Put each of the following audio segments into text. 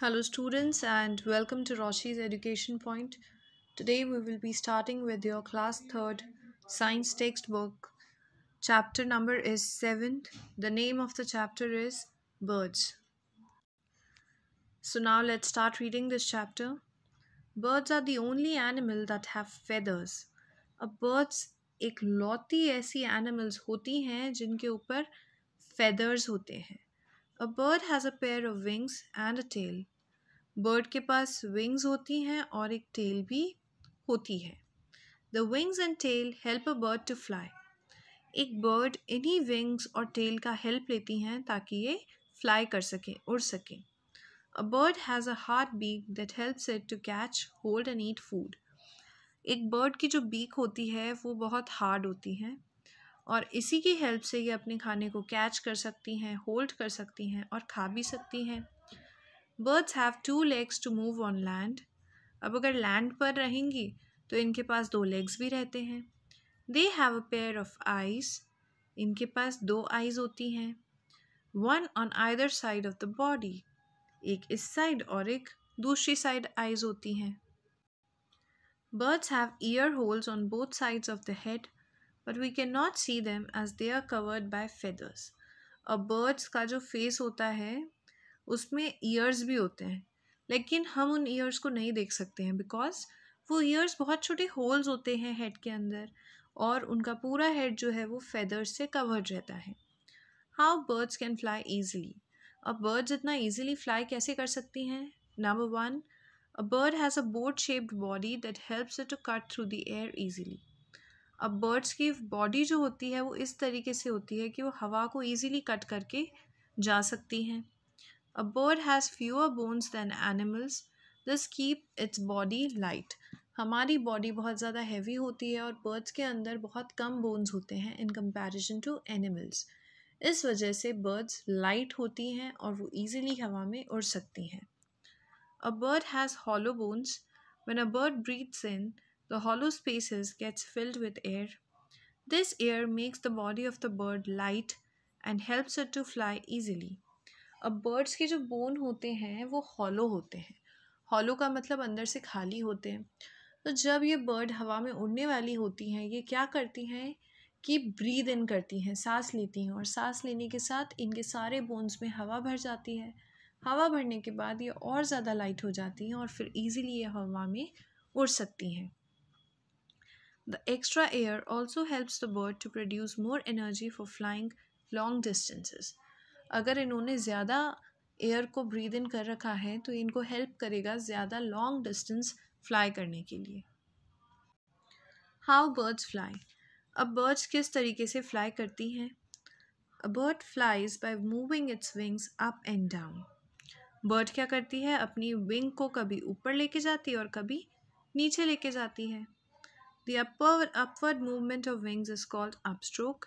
Hello students and welcome to Roshi's Education Point. Today we will be starting with your class 3rd science textbook. Chapter number is 7th. The name of the chapter is Birds. So now let's start reading this chapter. Birds are the only animal that have feathers. अब birds एक लौती ऐसी animals होती हैं जिनके ऊपर feathers होते हैं a bird has a pair of wings and a tail bird के पास विंग्स होती हैं और एक टेल भी होती है the wings and tail help a bird to fly एक बर्ड इन्हीं विंग्स और टेल का हेल्प लेती हैं ताकि ये फ्लाई कर सके उड़ सके a bird has a hard beak that helps it to catch hold and eat food एक बर्ड की जो बीक होती है वो बहुत हार्ड होती है और इसी की हेल्प से ये अपने खाने को कैच कर सकती हैं होल्ड कर सकती हैं और खा भी सकती हैं birds have two legs to move on land अब अगर लैंड पर रहेंगी तो इनके पास दो लेग्स भी रहते हैं they have a pair of eyes इनके पास दो आइज़ होती हैं one on either side of the body एक इस साइड और एक दूसरी साइड आइज़ होती हैं birds have ear holes on both sides of the head but we can not see them as they are covered by feathers a birds का जो face होता है उसमें ईयर्स भी होते हैं लेकिन हम उन ईयर्स को नहीं देख सकते हैं बिकॉज वो ईयर्स बहुत छोटे होल्स होते हैं हेड के अंदर और उनका पूरा हेड जो है वो फेदर्स से कवर्ड रहता है how birds can fly easily अब बर्ड्स इतना ईजिली फ्लाई कैसे कर सकती हैं number one a bird has a boat shaped body that helps to cut through the air easily अब बर्ड्स की बॉडी जो होती है वो इस तरीके से होती है कि वो हवा को ईजिली कट करके जा सकती हैं a bird has fewer bones than animals this keep its body light हमारी बॉडी बहुत ज़्यादा हैवी होती है और बर्ड्स के अंदर बहुत कम बोन्स होते हैं इन कंपेरिजन टू एनिमल्स इस वजह से बर्ड्स लाइट होती हैं और वो ईजिली हवा में उड़ सकती हैं a bird has hollow bones one a bird breathes in The hollow spaces gets filled with air. This air makes the body of the bird light and helps it to fly easily. अब birds के जो bone होते हैं वो hollow होते हैं hollow का मतलब अंदर से खाली होते हैं तो जब ये बर्ड हवा में उड़ने वाली होती हैं ये क्या करती हैं कि ब्रीद इन करती हैं सांस लेती हैं और सांस लेने के साथ इनके सारे बोन्स में हवा भर जाती है हवा भरने के बाद ये और ज़्यादा लाइट हो जाती हैं और फिर इजीली ये हवा में उड़ सकती हैं The extra air also helps the bird to produce more energy for flying long distances. अगर इन्होंने ज़्यादा एयर को ब्रीद इन कर रखा है तो इनको हेल्प करेगा ज़्यादा लॉन्ग डिस्टेंस फ्लाई करने के लिए हाउ बर्ड्स फ्लाई अब बर्ड्स किस तरीके से फ्लाई करती हैं a bird flies by moving its wings up and down bird क्या करती है अपनी विंग को कभी ऊपर लेके जाती है और कभी नीचे लेके जाती है The upward, upward movement of wings is called upstroke.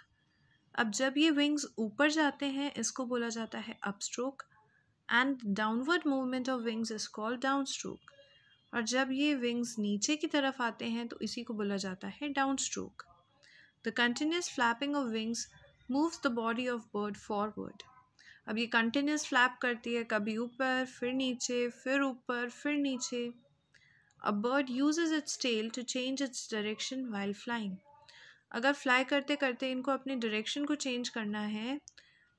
अब जब ये wings ऊपर जाते हैं इसको बोला जाता है upstroke and downward movement of wings is called downstroke. और जब ये wings नीचे की तरफ आते हैं तो इसी को बोला जाता है downstroke. The continuous flapping of wings moves the body of bird forward. अब ये कंटिन्यूस फ्लैप करती है कभी ऊपर फिर नीचे फिर ऊपर फिर नीचे a bird uses its tail to change its direction while flying अगर फ्लाई करते करते इनको अपनी डायरेक्शन को चेंज करना है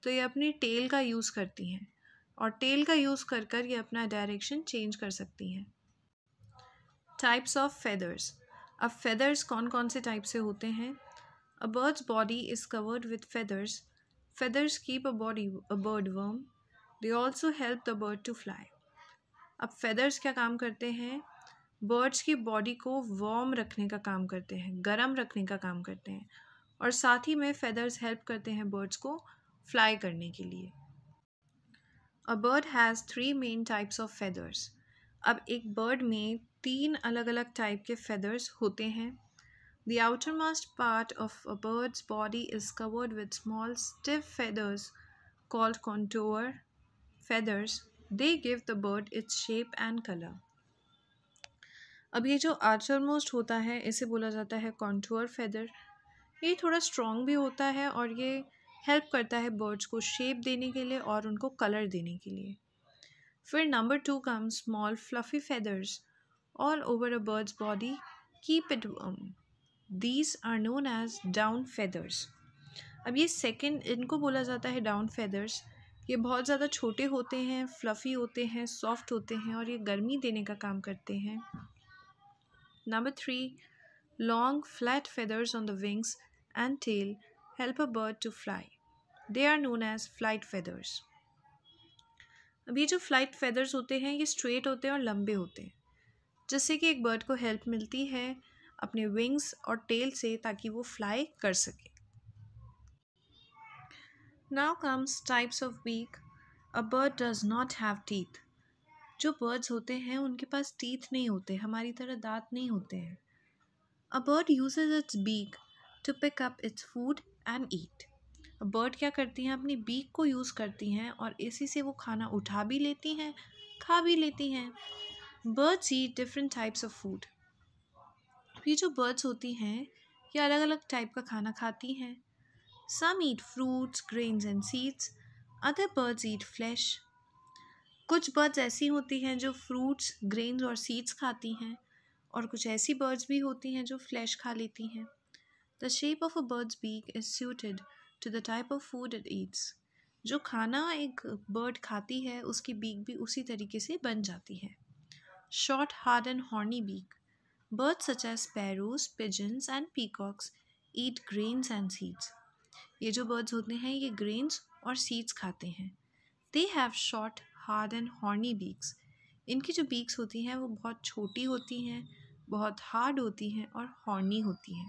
तो ये अपनी टेल का यूज़ करती हैं और टेल का यूज़ कर कर ये अपना डायरेक्शन चेंज कर सकती हैं टाइप्स ऑफ फेदर्स अब फेदर्स कौन कौन से टाइप से होते हैं a birds body is covered with feathers feathers keep a body a bird warm they also help the bird to fly अब फैदर्स क्या काम करते हैं बर्ड्स की बॉडी को वार्म रखने का काम करते हैं गर्म रखने का काम करते हैं और साथ ही में फेदर्स हेल्प करते हैं बर्ड्स को फ्लाई करने के लिए a bird has three main types of feathers अब एक बर्ड में तीन अलग अलग टाइप के फेदर्स होते हैं outer outermost part of a birds body is covered with small stiff feathers called contour feathers they give the bird its shape and colour अब ये जो आर्चर मोस्ट होता है इसे बोला जाता है कॉन्टोअर फेदर ये थोड़ा स्ट्रॉन्ग भी होता है और ये हेल्प करता है बर्ड्स को शेप देने के लिए और उनको कलर देने के लिए फिर number two come small fluffy feathers all over a birds body keep it warm these are known as down feathers अब ये सेकेंड इनको बोला जाता है डाउन फेदर्स ये बहुत ज़्यादा छोटे होते हैं फ्लफ़ी होते हैं सॉफ्ट होते हैं और ये गर्मी देने का काम करते हैं Number three, long flat feathers on the wings and tail help a bird to fly. They are known as flight feathers. अब ये जो फ्लाइट फेदर्स होते हैं ये स्ट्रेट होते हैं और लंबे होते हैं जिससे कि एक बर्ड को हेल्प मिलती है अपने विंग्स और टेल से ताकि वो फ्लाई कर सके now comes types of beak a bird does not have teeth जो बर्ड्स होते हैं उनके पास टीथ नहीं होते हमारी तरह दांत नहीं होते हैं a bird uses its beak to pick up its food and eat bird क्या करती हैं अपनी बीक को यूज़ करती हैं और इसी से वो खाना उठा भी लेती हैं खा भी लेती हैं birds eat different types of food ये जो बर्ड्स होती हैं ये अलग अलग टाइप का खाना खाती हैं some eat fruits grains and seeds other birds eat flesh कुछ बर्ड्स ऐसी होती हैं जो फ्रूट्स ग्रेन्स और सीड्स खाती हैं और कुछ ऐसी बर्ड्स भी होती हैं जो फ्लैश खा लेती हैं the shape of a birds beak is suited to the type of food it eats जो खाना एक बर्ड खाती है उसकी बीक भी उसी तरीके से बन जाती है short hard and horny beak birds such as parrots pigeons and peacocks eat grains and seeds ये जो बर्ड्स होते हैं ये ग्रेन्स और सीड्स खाते हैं they have short hard and horny beaks इनकी जो बीक्स होती हैं वो बहुत छोटी होती हैं बहुत हार्ड होती हैं और हॉर्नी होती हैं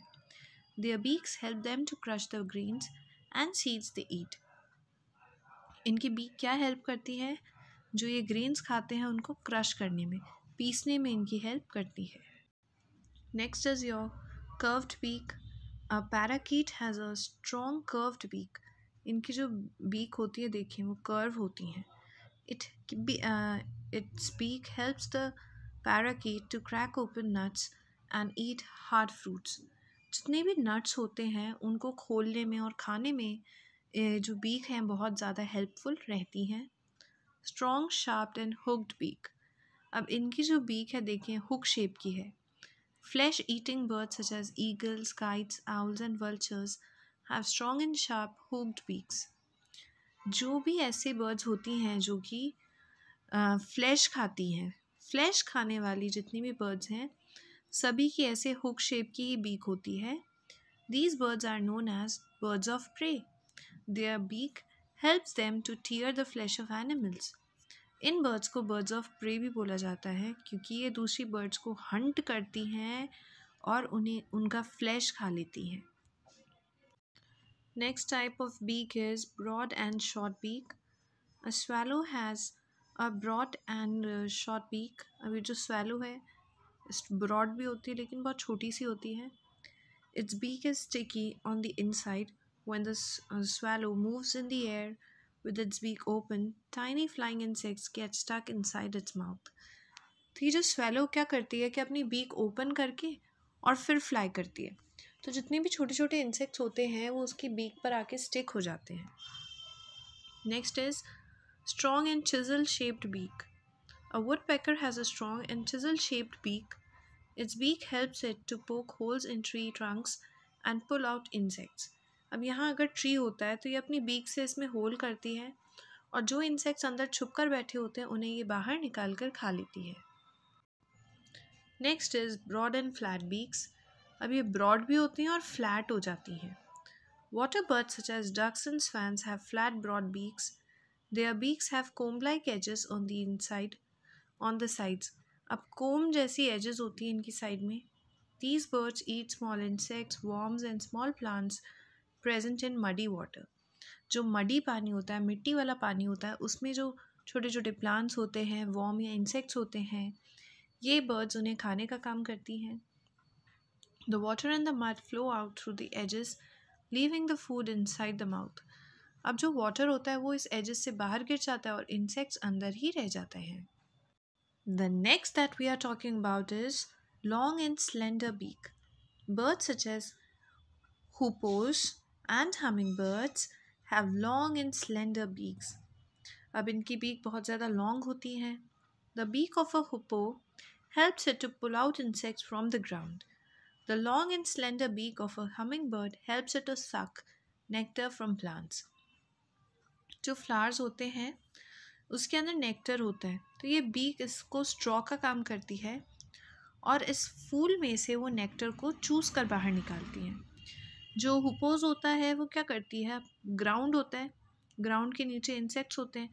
their beaks help them to crush the grains and seeds they eat इनकी बीक क्या हेल्प करती है जो ये ग्रेन्स खाते हैं उनको क्रश करने में पीसने में इनकी हेल्प करती है next is your curved beak a parakeet has a strong curved beak इनकी जो बीक होती है देखिए वो कर्व होती हैं It, be, uh, its beak helps the parakeet to crack open nuts and eat hard fruits. जितने भी nuts होते हैं उनको खोलने में और खाने में जो बीक हैं बहुत ज़्यादा हेल्पफुल रहती हैं strong sharp and hooked beak अब इनकी जो बीक है देखें हुक शेप की है flesh eating birds such as eagles kites owls and vultures have strong and sharp hooked beaks जो भी ऐसे बर्ड्स होती हैं जो कि फ्लैश खाती हैं फ्लैश खाने वाली जितनी भी बर्ड्स हैं सभी की ऐसे हुक शेप की ही बीक होती है these birds are known as birds of prey their beak helps them to tear the flesh of animals इन बर्ड्स को बर्ड्स ऑफ प्रे भी बोला जाता है क्योंकि ये दूसरी बर्ड्स को हंट करती हैं और उन्हें उनका फ्लैश खा लेती हैं Next type of beak is broad and short beak. A swallow has a broad and short beak. अभी जो swallow है broad भी होती है लेकिन बहुत छोटी सी होती है Its beak is sticky on the inside. When the swallow moves in the air with its beak open, tiny flying insects get stuck inside its mouth. तो ये जो swallow क्या करती है कि अपनी beak open करके और फिर fly करती है तो जितने भी छोटे छोटे इंसेक्ट्स होते हैं वो उसकी बीक पर आके स्टिक हो जाते हैं next is and chisel shaped beak a woodpecker has a strong and chisel shaped beak its beak helps it to poke holes in tree trunks and pull out insects अब यहाँ अगर tree होता है तो ये अपनी beak से इसमें होल करती है और जो इंसेक्ट्स अंदर छुप कर बैठे होते हैं उन्हें ये बाहर निकाल कर खा लेती है next is broad and flat beaks अब ये ब्रॉड भी होती हैं और फ्लैट हो जाती हैं water birds such as ducks and swans have flat broad beaks their beaks have comb like edges on the inside on the sides अब कोम जैसी एजेस होती हैं इनकी साइड में these birds eat small insects worms and small plants present in muddy water जो muddy पानी होता है मिट्टी वाला पानी होता है उसमें जो छोटे छोटे प्लांट्स होते हैं वॉर्म या इंसेक्ट्स होते हैं ये बर्ड्स उन्हें खाने का काम करती हैं The water and the mud flow out through the edges, leaving the food inside the mouth. अब जो water होता है वो इस edges से बाहर गिर जाता है और insects अंदर ही रह जाते हैं The next that we are talking about is long and slender beak. Birds such as hoopoes and hummingbirds have long and slender beaks. अब इनकी beak बहुत ज़्यादा long होती हैं The beak of a hoopoe helps it to pull out insects from the ground. The long and slender beak of a hummingbird helps it to suck nectar from plants. जो flowers होते हैं उसके अंदर nectar होता है तो ये beak इसको स्ट्रॉ का काम करती है और इस फूल में से वो नेक्टर को चूस कर बाहर निकालती हैं जो हुपोज होता है वो क्या करती है ग्राउंड होता है ग्राउंड के नीचे इंसेक्ट्स होते हैं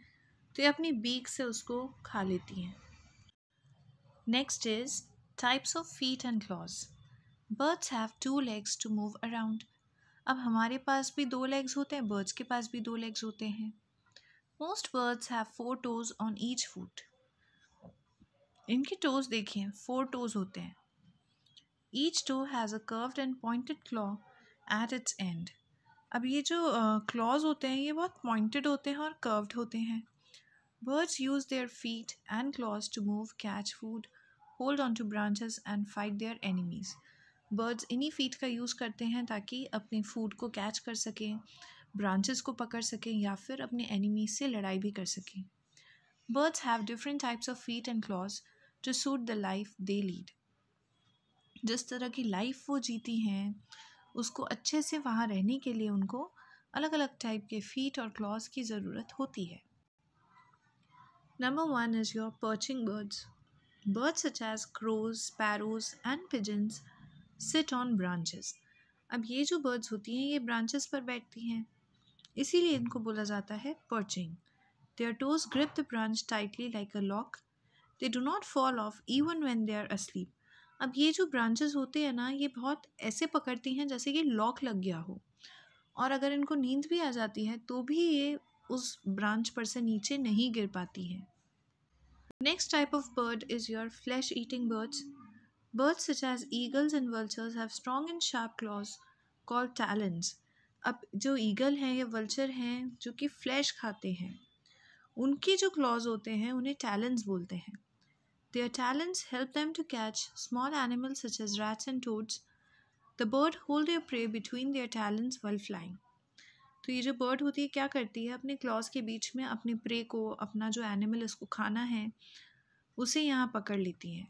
तो ये अपनी बीक से उसको खा लेती हैं next is types of feet and claws birds have two legs to move around अब हमारे पास भी दो लेग्स होते हैं बर्ड्स के पास भी दो लेग्स होते हैं most birds have four toes on each foot इनके टोज देखिए फोर टोज होते हैं each toe has a curved and pointed claw at its end अब ये जो क्लॉज uh, होते हैं ये बहुत पॉइंटेड होते हैं और कर्व्ड होते हैं birds use their feet and claws to move catch food hold on to branches and fight their enemies birds इन्हीं फीट का यूज़ करते हैं ताकि अपने फूड को कैच कर सकें ब्रांचेस को पकड़ सकें या फिर अपने एनिमी से लड़ाई भी कर सकें birds have different types of feet and claws to suit the life they lead जिस तरह की लाइफ वो जीती हैं उसको अच्छे से वहाँ रहने के लिए उनको अलग अलग टाइप के फीट और क्लॉज की ज़रूरत होती है number one is your perching birds birds such as crows parrots and pigeons sit on branches अब ये जो बर्ड्स होती हैं ये ब्रांचेस पर बैठती हैं इसीलिए इनको बोला जाता है perching are toes grip the branch tightly like a lock they do not fall off even when they are asleep अब ये जो ब्रांचेस होते हैं ना ये बहुत ऐसे पकड़ती हैं जैसे कि लॉक लग गया हो और अगर इनको नींद भी आ जाती है तो भी ये उस ब्रांच पर से नीचे नहीं गिर पाती हैं next type of bird is your flesh eating birds Birds such as eagles and vultures have strong and sharp claws called talons. अब जो ईगल हैं या वल्चर हैं जो कि फ्लैश खाते हैं उनके जो क्लॉज होते हैं उन्हें टैलेंट्स बोलते हैं their talons help them to catch small animals such as rats and toads the bird hold your prey between their talons while flying तो ये जो बर्ड होती है क्या करती है अपने क्लॉज के बीच में अपने प्रे को अपना जो एनिमल इसको खाना है उसे यहाँ पकड़ लेती हैं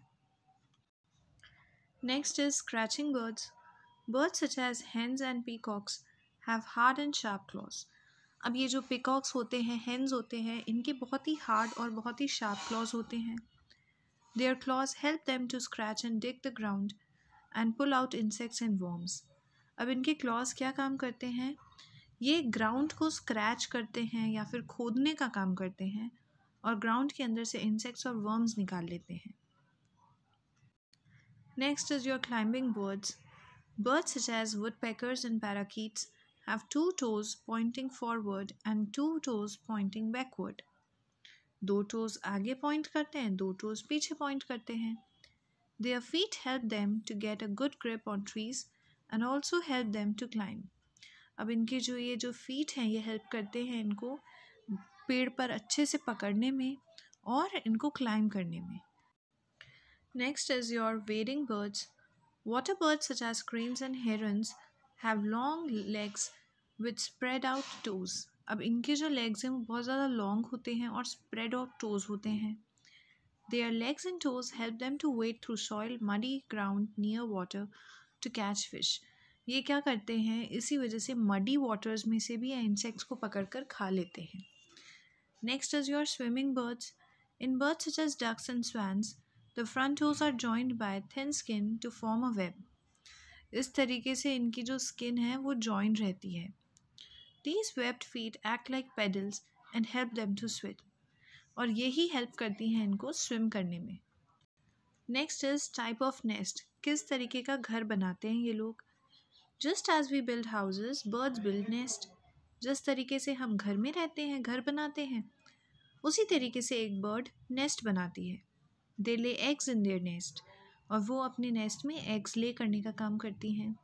Next is scratching birds. Birds such as hens and peacocks have hard and sharp claws. अब ये जो पिकॉक्स होते हैं हैंज होते हैं इनके बहुत ही हार्ड और बहुत ही शार्प क्लॉज होते हैं their claws help them to scratch and dig the ground and pull out insects and worms अब इनके क्लॉज क्या काम करते हैं ये ग्राउंड को स्क्रैच करते हैं या फिर खोदने का काम करते हैं और ग्राउंड के अंदर से इंसेक्ट्स और वर्म्स निकाल लेते हैं Next is your climbing birds. Birds such as woodpeckers and parakeets have two toes pointing forward and two toes pointing backward. दो toes आगे point करते हैं दो toes पीछे point करते हैं Their feet help them to get a good grip on trees and also help them to climb. अब इनके जो ये जो feet हैं ये help करते हैं इनको पेड़ पर अच्छे से पकड़ने में और इनको climb करने में Next is your wading birds. Water birds such as cranes and herons have long legs with spread out toes. अब इनके जो legs हैं वो बहुत ज़्यादा long होते हैं और spread out toes होते हैं Their legs and toes help them to wade through soil, muddy ground near water to catch fish. ये क्या करते हैं इसी वजह से muddy waters में से भी insects को पकड़ कर खा लेते हैं Next is your swimming birds. In birds such as ducks and swans, the front toes are joined by thin skin to form a web इस तरीके से इनकी जो स्किन है वो जॉइन रहती है these webbed feet act like paddles and help them to swim और यही हेल्प करती हैं इनको स्विम करने में next is type of nest किस तरीके का घर बनाते हैं ये लोग just as we build houses birds build nest जिस तरीके से हम घर में रहते हैं घर बनाते हैं उसी तरीके से एक बर्ड नेस्ट बनाती है दे lay eggs in their nest और वो अपने नेस्ट में एग्स ले करने का काम करती हैं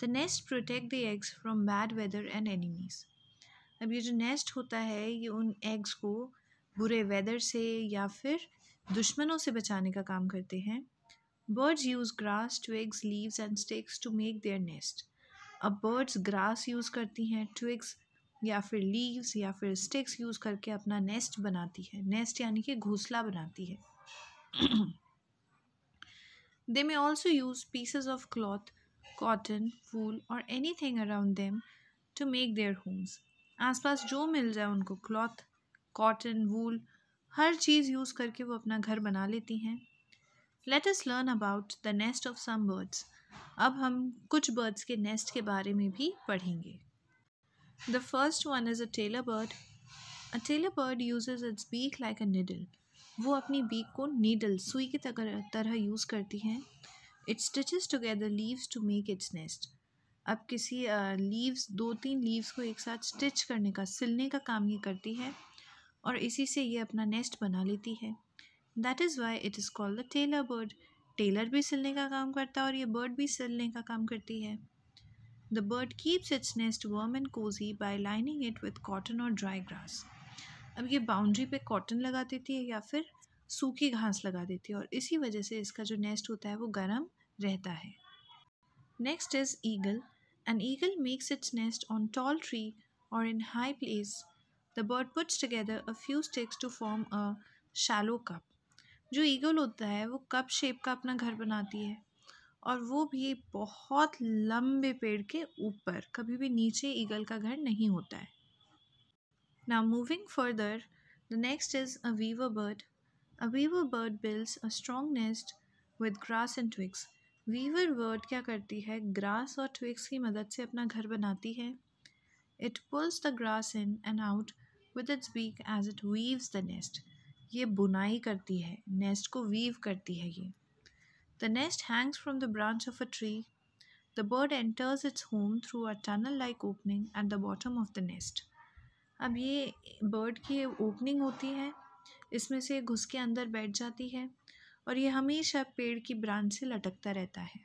the nest protect the eggs from bad weather and enemies अब ये जो नेस्ट होता है ये उन एग्स को बुरे वेदर से या फिर दुश्मनों से बचाने का काम करते हैं birds use grass twigs leaves and sticks to make their nest अब बर्ड्स ग्रास यूज़ करती हैं ट्विग्स या फिर लीव्स या फिर स्टिक्स यूज़ करके अपना नेस्ट बनाती है नेस्ट यानी कि घोंसला बनाती है they may also use pieces of cloth cotton wool और anything around them to make their homes आस पास जो मिल जाए उनको क्लॉथ कॉटन वूल हर चीज़ यूज़ करके वो अपना घर बना लेती हैं let us learn about the nest of some birds अब हम कुछ बर्ड्स के नेस्ट के बारे में भी पढ़ेंगे the first one is a tailor bird a tailor bird uses its beak like a needle वो अपनी बीक को नीडल सुई की तरह यूज़ करती हैं it stitches together leaves to make its nest अब किसी लीव्स दो तीन लीव्स को एक साथ स्टिच करने का सिलने का काम ये करती है और इसी से ये अपना नेस्ट बना लेती है that is why it is called the tailor bird tailor भी सिलने का काम करता है और ये बर्ड भी सिलने का काम करती है the bird keeps its nest warm and cosy by lining it with cotton और ड्राई ग्रास अब ये बाउंड्री पे कॉटन लगा देती है या फिर सूखी घास लगा देती है और इसी वजह से इसका जो नेस्ट होता है वो गर्म रहता है next is eagle an eagle makes its nest on tall tree or in high place the bird puts together a few sticks to form a shallow cup जो ईगल होता है वो कप शेप का अपना घर बनाती है और वो भी बहुत लंबे पेड़ के ऊपर कभी भी नीचे ईगल का घर नहीं होता है Now, moving further, the next is a weaver bird. A weaver bird builds a strong nest with grass and twigs. Weaver bird kya karti hai? Grass or twigs ki madad se apna ghar banati hai. It pulls the grass in and out with its beak as it weaves the nest. Ye bunai karti hai. Nest ko weave karti hai The nest hangs from the branch of a tree. The bird enters its home through a tunnel like opening at the bottom of the nest. अब ये bird की opening होती है इसमें से घुस के अंदर बैठ जाती है और ये हमेशा पेड़ की ब्रांच से लटकता रहता है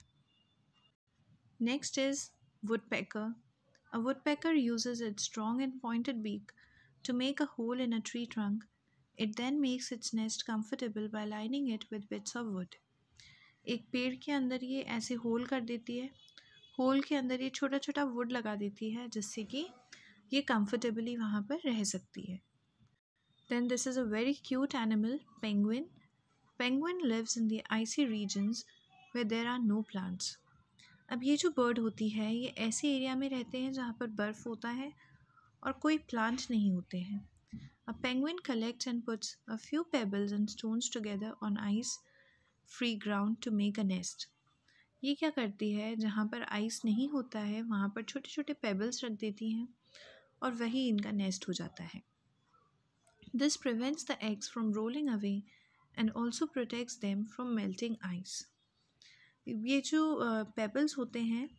next is woodpecker a woodpecker use it strong and pointed beak to make a hole in a tree trunk it then makes its nest comfortable by lining it with bits of wood एक पेड़ के अंदर ये ऐसे whole कर देती है whole के अंदर ये छोटा छोटा वुड लगा देती है जिससे कि ये कंफर्टेबली वहाँ पर रह सकती है then this is a very cute animal penguin penguin lives in the icy regions where there are no plants अब ये जो बर्ड होती है ये ऐसे एरिया में रहते हैं जहाँ पर बर्फ़ होता है और कोई प्लांट नहीं होते हैं अब penguin collects and puts a few pebbles and stones together on ice free ground to make a nest ये क्या करती है जहाँ पर आइस नहीं होता है वहाँ पर छोटे छोटे पेबल्स रख देती हैं और वही इनका नेस्ट हो जाता है this prevents the eggs from rolling away and also protects them from melting ice ये जो पेबल्स होते हैं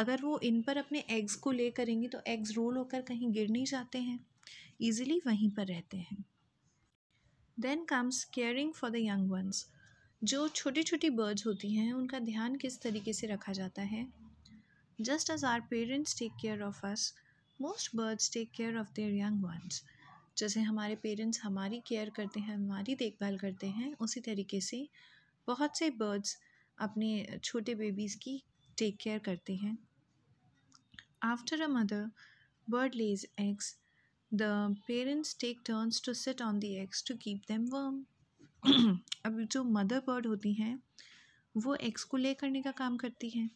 अगर वो इन पर अपने एग्स को ले करेंगे तो एग्स रोल होकर कहीं गिर नहीं जाते हैं ईजिली वहीं पर रहते हैं then comes caring for the young ones जो छोटी छोटी बर्ड्स होती हैं उनका ध्यान किस तरीके से रखा जाता है just as our parents take care of us most birds take care of their young ones जैसे हमारे पेरेंट्स हमारी केयर करते हैं हमारी देखभाल करते हैं उसी तरीके से बहुत से बर्ड्स अपने छोटे बेबीज़ की टेक केयर करते हैं after a mother bird lays eggs the parents take turns to sit on the eggs to keep them warm अब जो मदर बर्ड होती हैं वो एग्स को ले करने का काम करती हैं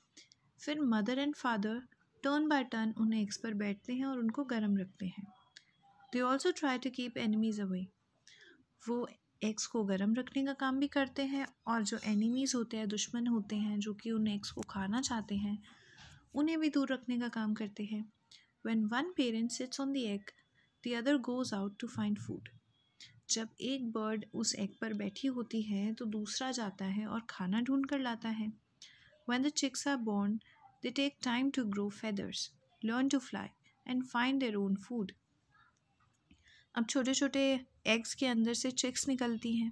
फिर mother and father turn by turn उन्हें एक्स पर बैठते हैं और उनको गर्म रखते हैं they also try to keep enemies away वो एक्स को गर्म रखने का काम भी करते हैं और जो एनिमीज़ होते हैं दुश्मन होते हैं जो कि उन एक्स को खाना चाहते हैं उन्हें भी दूर रखने का काम करते हैं one one parents it's on the egg the other goes out to find food जब एक बर्ड उस एग पर बैठी होती है तो दूसरा जाता है और खाना ढूंढ कर लाता है once the chicks are born They take time to grow feathers, learn to fly, and find their own food अब छोटे छोटे एग्स के अंदर से चिक्स निकलती हैं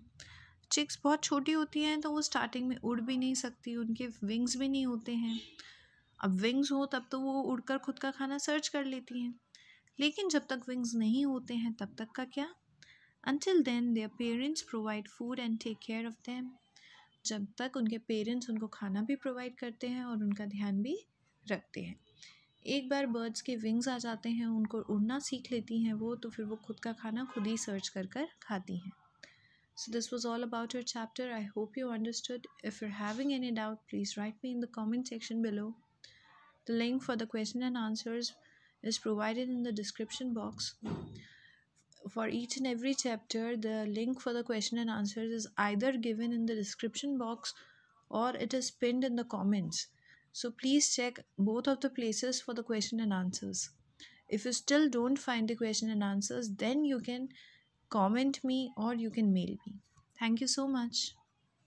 चिक्स बहुत छोटी होती हैं तो वो स्टार्टिंग में उड़ भी नहीं सकती उनके विंग्स भी नहीं होते हैं अब विंग्स हो तब तो वो उड़कर खुद का खाना सर्च कर लेती हैं लेकिन जब तक विंग्स नहीं होते हैं तब तक का क्या until then their parents provide food and take care of them जब तक उनके पेरेंट्स उनको खाना भी प्रोवाइड करते हैं और उनका ध्यान भी रखते हैं एक बार बर्ड्स के विंग्स आ जाते हैं उनको उड़ना सीख लेती हैं वो तो फिर वो खुद का खाना खुद ही सर्च कर कर खाती हैं so this was all about your chapter I hope you understood if you having any doubt please write me in the comment section below the link for the question and answers is provided in the description box for each and every chapter, the link for the question and answers is either given in the description box or it is pinned in the comments. So please check both of the places for the question and answers. If you still don't find the question and answers, then you can comment me or you can mail me. Thank you so much.